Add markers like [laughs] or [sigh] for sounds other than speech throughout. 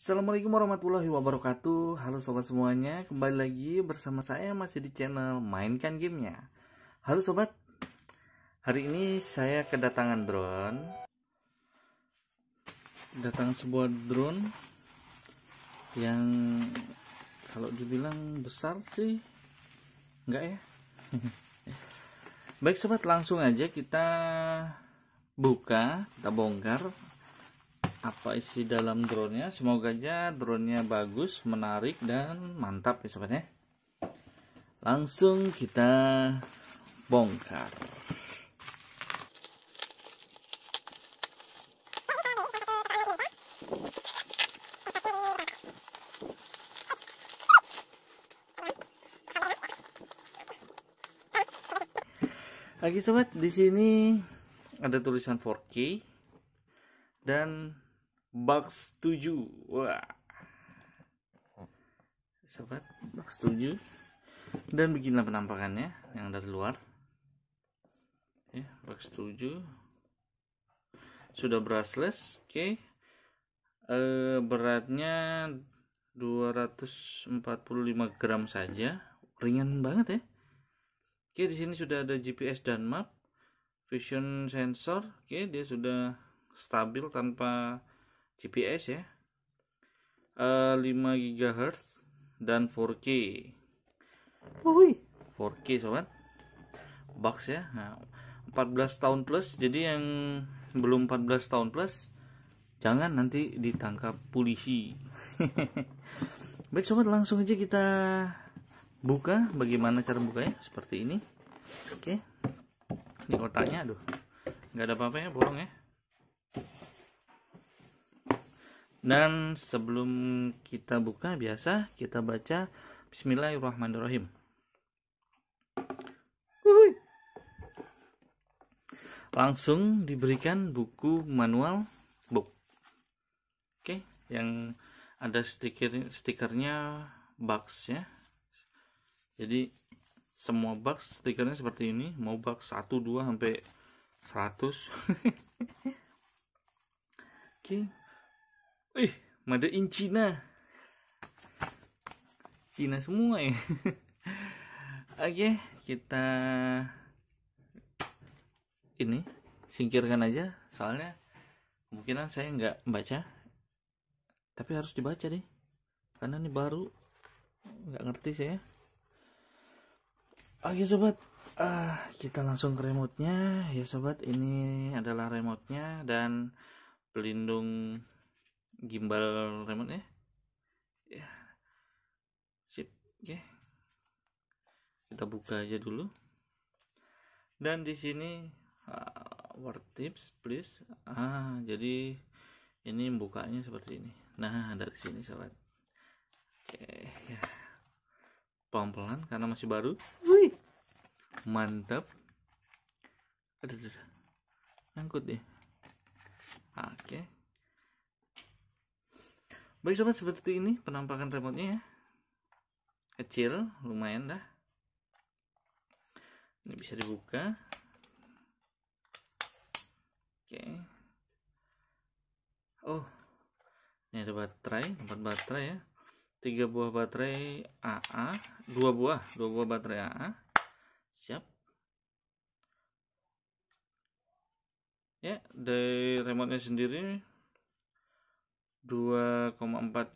Assalamualaikum warahmatullahi wabarakatuh Halo sobat semuanya Kembali lagi bersama saya masih di channel Mainkan Gamenya Halo sobat Hari ini saya kedatangan drone Kedatangan sebuah drone Yang Kalau dibilang besar sih Enggak ya [laughs] Baik sobat langsung aja kita Buka Kita bongkar apa isi dalam drone-nya. Semoga aja drone-nya bagus, menarik dan mantap ya sobatnya Langsung kita bongkar. Lagi sobat, di sini ada tulisan 4K dan box 7 wah sobat box 7 dan beginilah penampakannya yang dari luar ya box 7 sudah brushless oke okay. Eh, e, beratnya 245 gram saja ringan banget ya oke di sini sudah ada GPS dan map vision sensor oke dia sudah stabil tanpa GPS ya E, 5 GHz dan 4K Uhuy. 4K sobat box ya nah, 14 tahun plus jadi yang belum 14 tahun plus jangan nanti ditangkap polisi [laughs] baik sobat langsung aja kita buka bagaimana cara bukanya seperti ini oke ini kotaknya aduh nggak ada apa-apa ya bolong ya Dan sebelum kita buka biasa kita baca Bismillahirrahmanirrahim. Langsung diberikan buku manual book. Oke, yang ada stiker stikernya box ya. Jadi semua box stikernya seperti ini, mau box 1 2 sampai 100. [laughs] Oke. Wih, made in Cina. China semua ya. [laughs] Oke, okay, kita ini singkirkan aja soalnya kemungkinan saya nggak baca tapi harus dibaca deh karena ini baru nggak ngerti saya oke sobat uh, kita langsung ke remote nya ya sobat ini adalah remote nya dan pelindung gimbal remote nya ya sip oke kita buka aja dulu dan di sini uh, word tips please ah jadi ini bukanya seperti ini nah dari sini sobat oke ya pelan-pelan karena masih baru wih mantap aduh, aduh, aduh. nyangkut deh oke okay. Baik sobat, seperti ini penampakan remote-nya ya. Kecil, lumayan dah. Ini bisa dibuka. Oke. Oh. Ini ada baterai, 4 baterai ya. 3 buah baterai AA, 2 buah, 2 buah baterai AA. Siap. Ya, dari remote-nya sendiri 2,4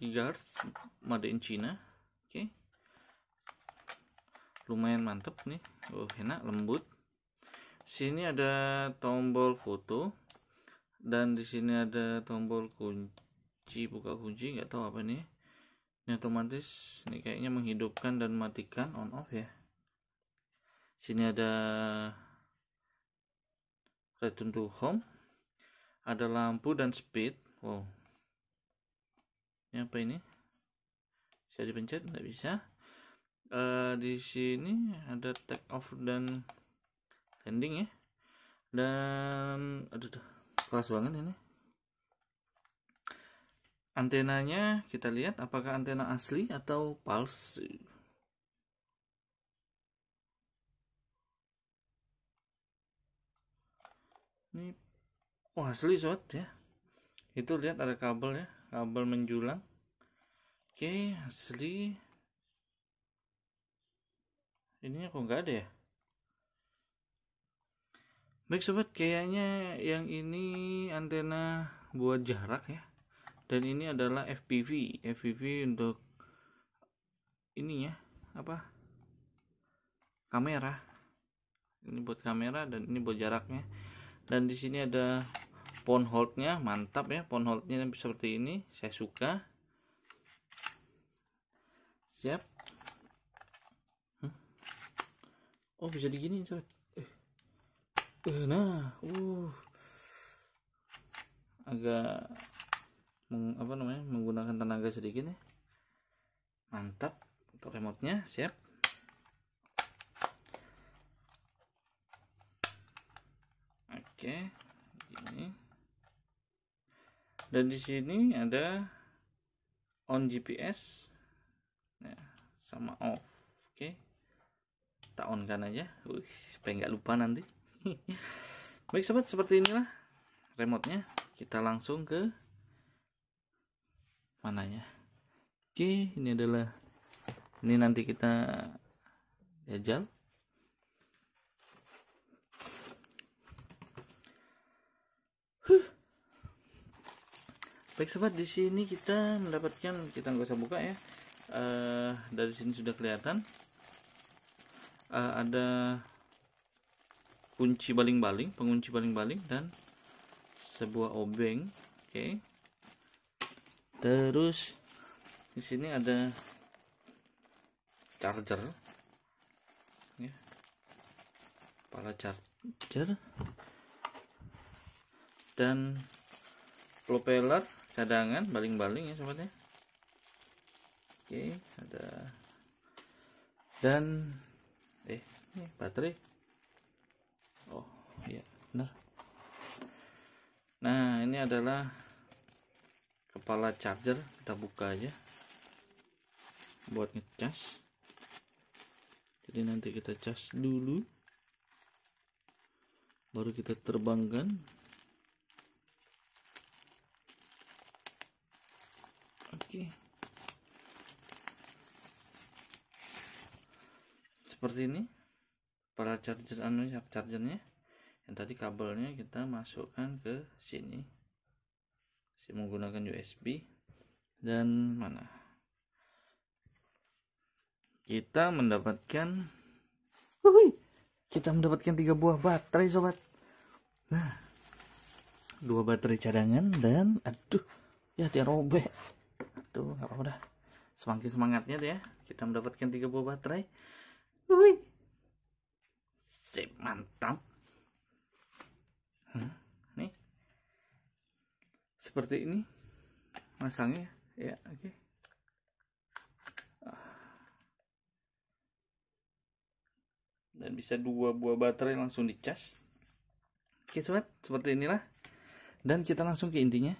GHz made in China oke okay. lumayan mantep nih oh enak lembut sini ada tombol foto dan di sini ada tombol kunci buka kunci nggak tahu apa nih ini otomatis ini kayaknya menghidupkan dan matikan on off ya sini ada return to home ada lampu dan speed wow ini apa ini bisa dipencet nggak bisa uh, di sini ada take off dan landing ya dan aduh tuh kelas banget ini antenanya kita lihat apakah antena asli atau palsu ini oh asli sobat ya itu lihat ada kabel ya kabel menjulang oke asli ini kok nggak ada ya baik sobat kayaknya yang ini antena buat jarak ya dan ini adalah FPV FPV untuk ini ya apa kamera ini buat kamera dan ini buat jaraknya dan di sini ada Pon holdnya mantap ya pon holdnya seperti ini saya suka siap oh bisa digini coba eh. nah uh agak meng, apa namanya menggunakan tenaga sedikit ya mantap untuk remote nya siap oke okay. ini dan di sini ada on GPS ya, sama off oke okay. tak on kan aja Wih, supaya nggak lupa nanti [laughs] baik sobat seperti inilah remote nya kita langsung ke mananya oke ini adalah ini nanti kita jajal baik sobat di sini kita mendapatkan kita nggak usah buka ya uh, dari sini sudah kelihatan uh, ada kunci baling-baling pengunci baling-baling dan sebuah obeng oke okay. terus di sini ada charger ya para charger dan propeller cadangan baling-baling ya sobatnya, oke ada dan eh ini baterai oh iya benar nah ini adalah kepala charger kita buka aja buat ngecas jadi nanti kita cas dulu baru kita terbangkan seperti ini para charger anu ya, chargernya yang tadi kabelnya kita masukkan ke sini si menggunakan USB dan mana kita mendapatkan wuhui, kita mendapatkan tiga buah baterai sobat nah dua baterai cadangan dan aduh ya dia robek tuh apa udah dah semangatnya ya kita mendapatkan tiga buah baterai Wih. Sip, mantap. nih. Seperti ini masangnya ya, oke. Okay. Dan bisa dua buah baterai langsung dicas. Oke, okay, sobat, seperti inilah. Dan kita langsung ke intinya.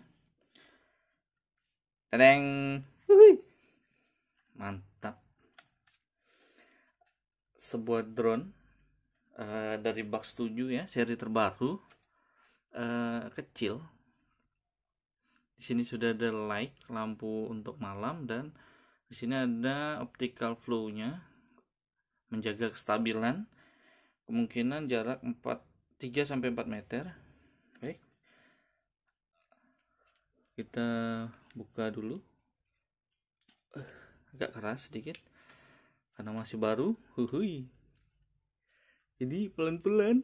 Tadeng. Wih. Mantap sebuah drone uh, dari box 7 ya seri terbaru uh, kecil di sini sudah ada light lampu untuk malam dan di sini ada optical flow-nya menjaga kestabilan kemungkinan jarak 4 3 sampai 4 meter baik kita buka dulu eh, agak keras sedikit karena masih baru huhui jadi pelan-pelan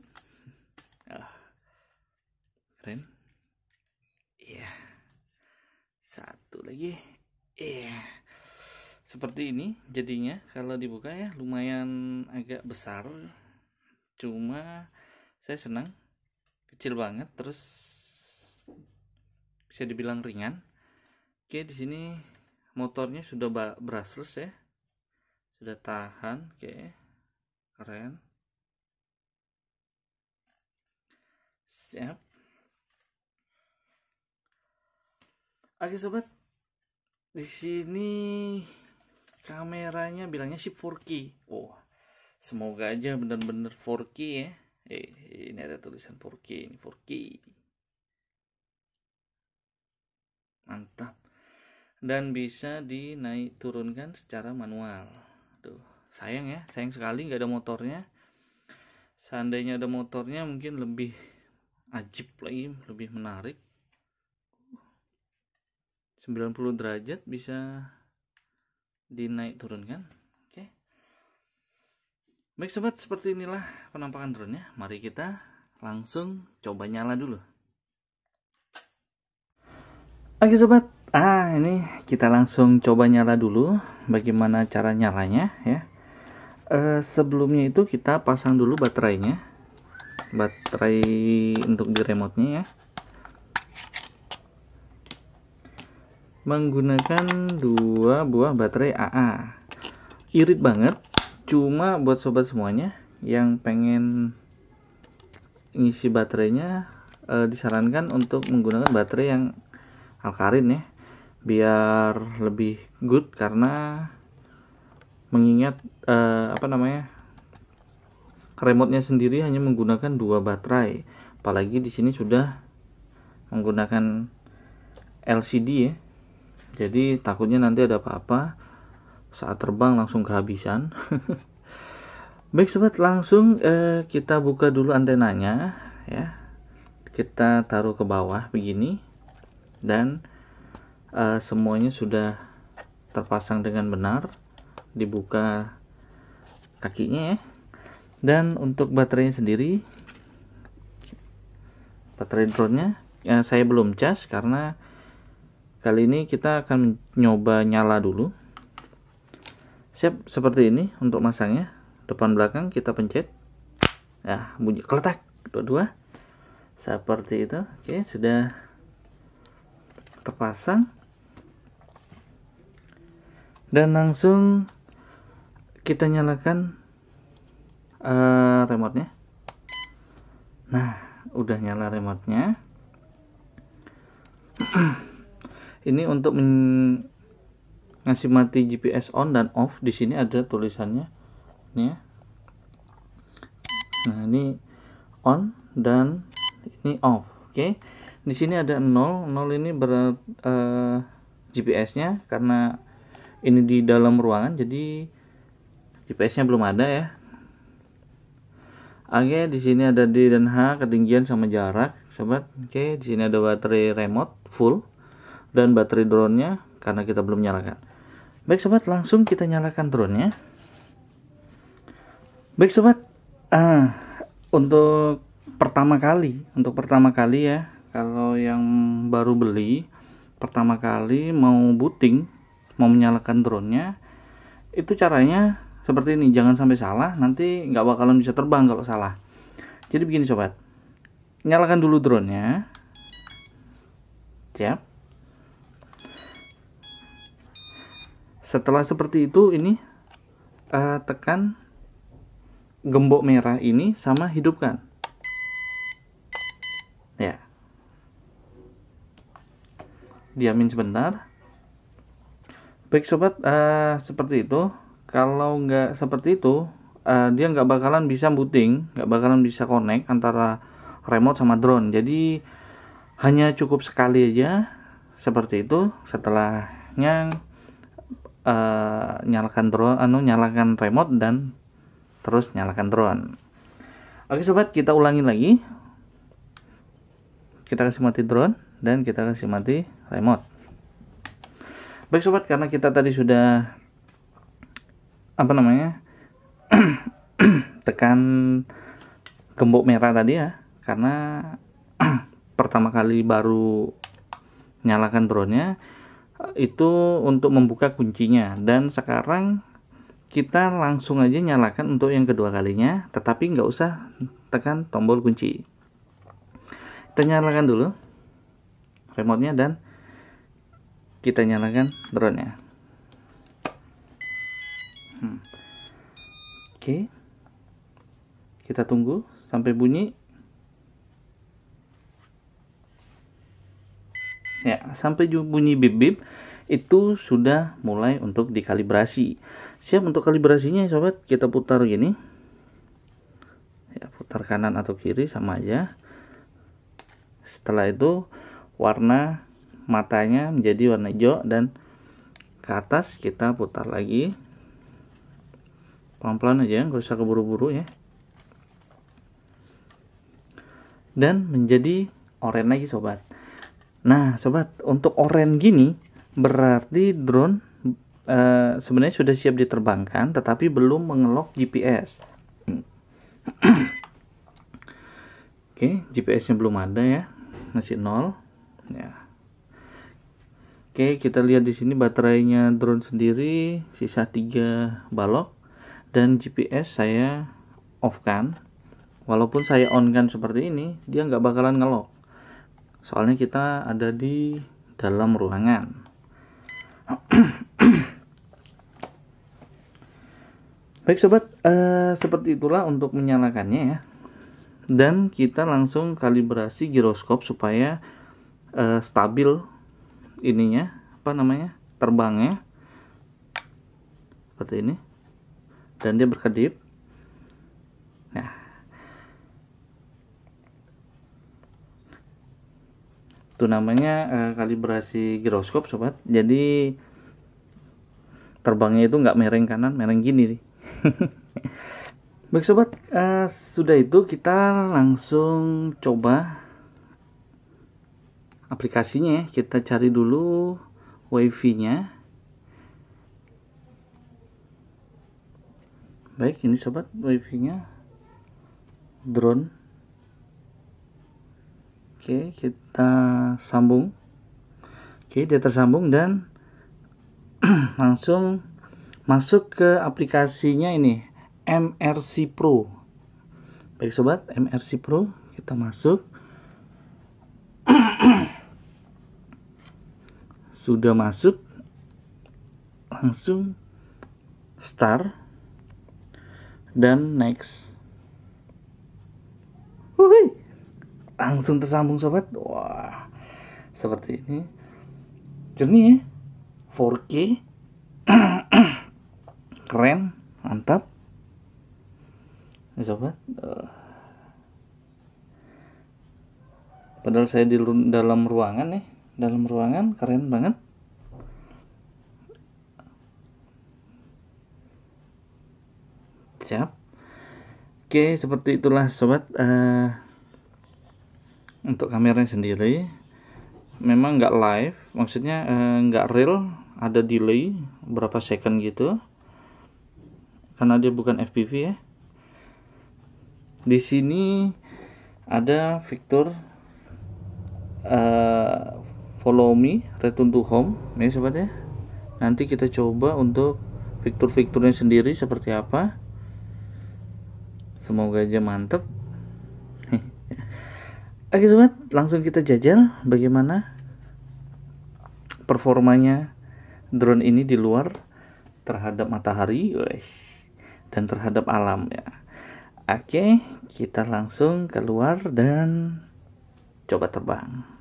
ah keren iya yeah. satu lagi iya yeah. seperti ini jadinya kalau dibuka ya lumayan agak besar cuma saya senang kecil banget terus bisa dibilang ringan oke di sini motornya sudah brushless ya sudah tahan oke okay. keren siap oke sobat di sini kameranya bilangnya si 4K oh semoga aja bener-bener 4K ya eh ini ada tulisan 4K ini 4K mantap dan bisa dinaik turunkan secara manual Tuh, sayang ya, sayang sekali nggak ada motornya. Seandainya ada motornya mungkin lebih ajib lagi, lebih menarik. 90 derajat bisa dinaik kan? Oke. Okay. Baik sobat, seperti inilah penampakan drone-nya. Mari kita langsung coba nyala dulu. Oke sobat, ah ini kita langsung coba nyala dulu bagaimana cara nyalanya ya e, sebelumnya itu kita pasang dulu baterainya baterai untuk di remote nya ya menggunakan dua buah baterai AA irit banget cuma buat sobat semuanya yang pengen ngisi baterainya e, disarankan untuk menggunakan baterai yang alkarin ya biar lebih good karena mengingat uh, apa namanya remote-nya sendiri hanya menggunakan dua baterai apalagi di sini sudah menggunakan LCD ya jadi takutnya nanti ada apa-apa saat terbang langsung kehabisan [laughs] baik sobat langsung uh, kita buka dulu antenanya ya kita taruh ke bawah begini dan uh, semuanya sudah terpasang dengan benar dibuka kakinya ya dan untuk baterainya sendiri baterai drone-nya ya, saya belum cas karena kali ini kita akan nyoba nyala dulu siap seperti ini untuk masangnya depan belakang kita pencet ya bunyi keletak dua-dua seperti itu oke sudah terpasang dan langsung kita nyalakan uh, remote-nya nah udah nyala remote-nya [clears throat] ini untuk ngasih mati GPS on dan off di sini ada tulisannya ini ya nah ini on dan ini off oke okay? di sini ada 0 0 ini ber uh, eh, GPS-nya karena ini di dalam ruangan jadi GPS-nya belum ada ya Oke di sini ada D dan H ketinggian sama jarak sobat Oke di sini ada baterai remote full dan baterai drone-nya karena kita belum nyalakan baik sobat langsung kita nyalakan drone-nya baik sobat ah, untuk pertama kali untuk pertama kali ya kalau yang baru beli pertama kali mau booting mau menyalakan drone-nya itu caranya seperti ini jangan sampai salah nanti nggak bakalan bisa terbang kalau salah jadi begini sobat nyalakan dulu drone-nya siap setelah seperti itu ini uh, tekan gembok merah ini sama hidupkan ya diamin sebentar Baik sobat, uh, seperti itu. Kalau nggak seperti itu, uh, dia nggak bakalan bisa booting, nggak bakalan bisa connect antara remote sama drone. Jadi hanya cukup sekali aja seperti itu. Setelahnya uh, nyalakan drone, anu nyalakan remote dan terus nyalakan drone. Oke sobat, kita ulangi lagi. Kita kasih mati drone dan kita kasih mati remote. Baik sobat, karena kita tadi sudah apa namanya? [clears throat] tekan gembok merah tadi ya, karena [clears throat] pertama kali baru nyalakan drone-nya itu untuk membuka kuncinya dan sekarang kita langsung aja nyalakan untuk yang kedua kalinya tetapi nggak usah tekan tombol kunci kita nyalakan dulu remote-nya dan kita nyalakan drone-nya. Hmm. Oke. Okay. Kita tunggu sampai bunyi. Ya, sampai bunyi bip-bip itu sudah mulai untuk dikalibrasi. Siap untuk kalibrasinya, sobat. Kita putar gini. Ya, putar kanan atau kiri sama aja. Setelah itu warna matanya menjadi warna hijau dan ke atas kita putar lagi pelan-pelan aja nggak usah keburu-buru ya dan menjadi oren lagi sobat nah sobat untuk oren gini berarti drone e, sebenarnya sudah siap diterbangkan tetapi belum mengelok GPS [clears throat] oke GPS nya belum ada ya masih nol ya Oke, kita lihat di sini baterainya drone sendiri sisa 3 balok dan GPS saya off kan. Walaupun saya on kan seperti ini, dia nggak bakalan ngelok. Soalnya kita ada di dalam ruangan. [clears throat] Baik sobat, eh, seperti itulah untuk menyalakannya ya. Dan kita langsung kalibrasi giroskop supaya eh, stabil ininya apa namanya terbangnya seperti ini dan dia berkedip nah itu namanya eh, kalibrasi giroskop sobat jadi terbangnya itu nggak mereng kanan mereng gini nih [laughs] Baik sobat, eh, sudah itu kita langsung coba aplikasinya ya kita cari dulu wifi nya baik ini sobat wifi nya drone oke kita sambung oke dia tersambung dan [clears throat] langsung masuk ke aplikasinya ini MRC Pro baik sobat MRC Pro kita masuk sudah masuk langsung start dan next Wuhui. langsung tersambung sobat wah seperti ini jernih ya 4K [clears throat] keren mantap sobat eh. padahal saya di dalam ruangan nih dalam ruangan keren banget siap oke seperti itulah sobat uh, untuk kameranya sendiri memang nggak live maksudnya uh, nggak real ada delay berapa second gitu karena dia bukan FPV ya di sini ada fitur uh, eh, follow me return to home ya sobat ya nanti kita coba untuk fitur-fiturnya sendiri seperti apa semoga aja mantep [laughs] oke sobat langsung kita jajal bagaimana performanya drone ini di luar terhadap matahari dan terhadap alam ya oke kita langsung keluar dan coba terbang